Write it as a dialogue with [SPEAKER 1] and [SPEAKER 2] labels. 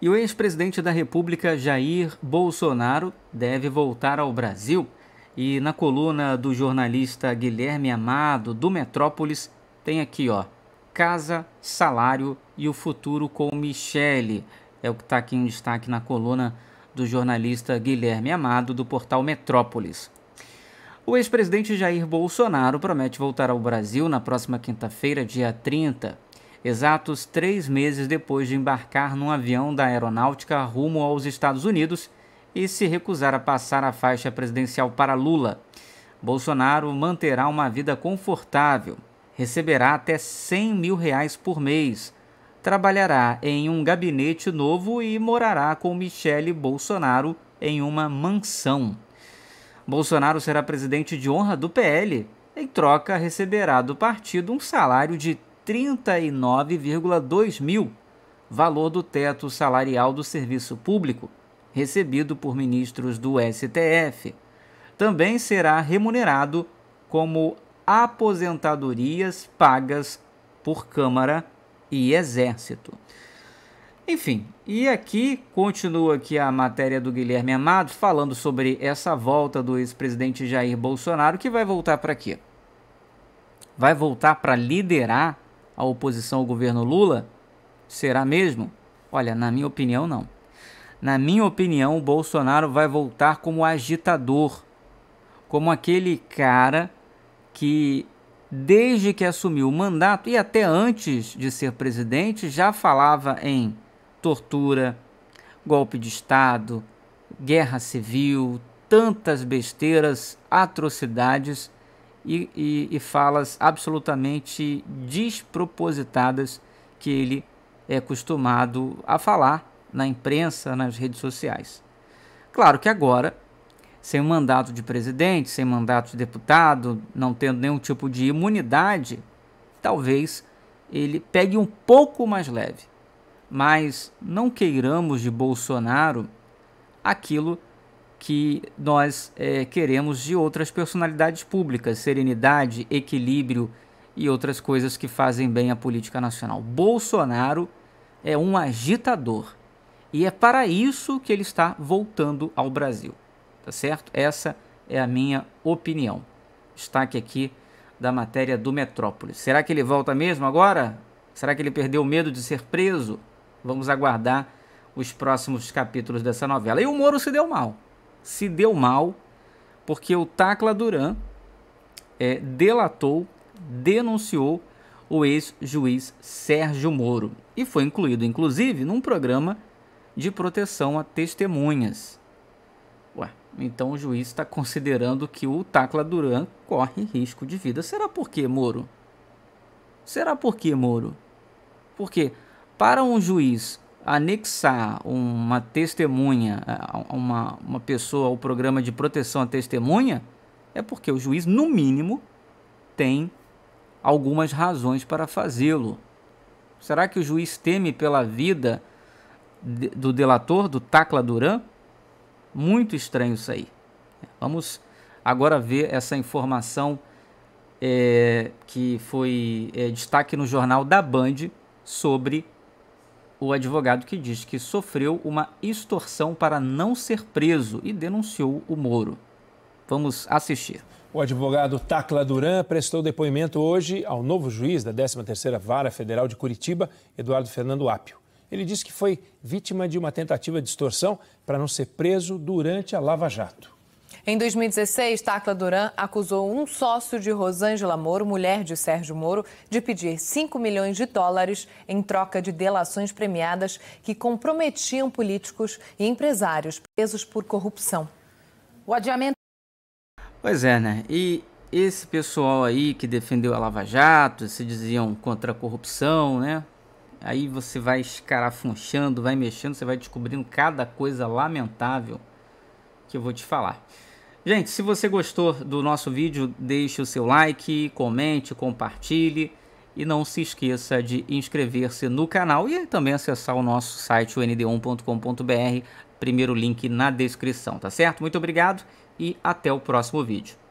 [SPEAKER 1] E o ex-presidente da República, Jair Bolsonaro, deve voltar ao Brasil. E na coluna do jornalista Guilherme Amado, do Metrópolis, tem aqui, ó, casa, salário e o futuro com Michele. É o que está aqui em destaque na coluna do jornalista Guilherme Amado, do portal Metrópolis. O ex-presidente Jair Bolsonaro promete voltar ao Brasil na próxima quinta-feira, dia 30, exatos três meses depois de embarcar num avião da aeronáutica rumo aos Estados Unidos e se recusar a passar a faixa presidencial para Lula. Bolsonaro manterá uma vida confortável, receberá até 100 mil reais por mês, trabalhará em um gabinete novo e morará com Michele Bolsonaro em uma mansão. Bolsonaro será presidente de honra do PL. Em troca, receberá do partido um salário de 39,2 mil, valor do teto salarial do serviço público, recebido por ministros do STF. Também será remunerado como aposentadorias pagas por Câmara e Exército. Enfim, e aqui continua aqui a matéria do Guilherme Amado falando sobre essa volta do ex-presidente Jair Bolsonaro, que vai voltar para quê? Vai voltar para liderar a oposição ao governo Lula? Será mesmo? Olha, na minha opinião, não. Na minha opinião, o Bolsonaro vai voltar como agitador, como aquele cara que, desde que assumiu o mandato e até antes de ser presidente, já falava em tortura, golpe de Estado, guerra civil, tantas besteiras, atrocidades e, e, e falas absolutamente despropositadas que ele é acostumado a falar na imprensa, nas redes sociais. Claro que agora, sem mandato de presidente, sem mandato de deputado, não tendo nenhum tipo de imunidade, talvez ele pegue um pouco mais leve. Mas não queiramos de Bolsonaro aquilo que nós é, queremos de outras personalidades públicas, serenidade, equilíbrio e outras coisas que fazem bem à política nacional. Bolsonaro é um agitador e é para isso que ele está voltando ao Brasil, tá certo? Essa é a minha opinião. Destaque aqui da matéria do Metrópolis. Será que ele volta mesmo agora? Será que ele perdeu o medo de ser preso? Vamos aguardar os próximos capítulos dessa novela. E o Moro se deu mal se deu mal porque o Tacla Duran é, delatou, denunciou o ex-juiz Sérgio Moro e foi incluído, inclusive, num programa de proteção a testemunhas. Ué, então o juiz está considerando que o Tacla Duran corre risco de vida. Será por quê, Moro? Será por quê, Moro? Porque para um juiz anexar uma testemunha, uma, uma pessoa ao programa de proteção à testemunha, é porque o juiz, no mínimo, tem algumas razões para fazê-lo. Será que o juiz teme pela vida do delator, do Tacla Duran? Muito estranho isso aí. Vamos agora ver essa informação é, que foi é, destaque no jornal da Band sobre o advogado que diz que sofreu uma extorsão para não ser preso e denunciou o Moro. Vamos assistir. O advogado Tacla Duran prestou depoimento hoje ao novo juiz da 13ª Vara Federal de Curitiba, Eduardo Fernando Apio. Ele disse que foi vítima de uma tentativa de extorsão para não ser preso durante a Lava Jato. Em 2016, Tacla Duran acusou um sócio de Rosângela Moro, mulher de Sérgio Moro, de pedir 5 milhões de dólares em troca de delações premiadas que comprometiam políticos e empresários presos por corrupção. O adiamento. Pois é, né? E esse pessoal aí que defendeu a Lava Jato, se diziam contra a corrupção, né? Aí você vai escarafunchando, vai mexendo, você vai descobrindo cada coisa lamentável que eu vou te falar. Gente, se você gostou do nosso vídeo, deixe o seu like, comente, compartilhe e não se esqueça de inscrever-se no canal e também acessar o nosso site, o nd1.com.br, primeiro link na descrição, tá certo? Muito obrigado e até o próximo vídeo.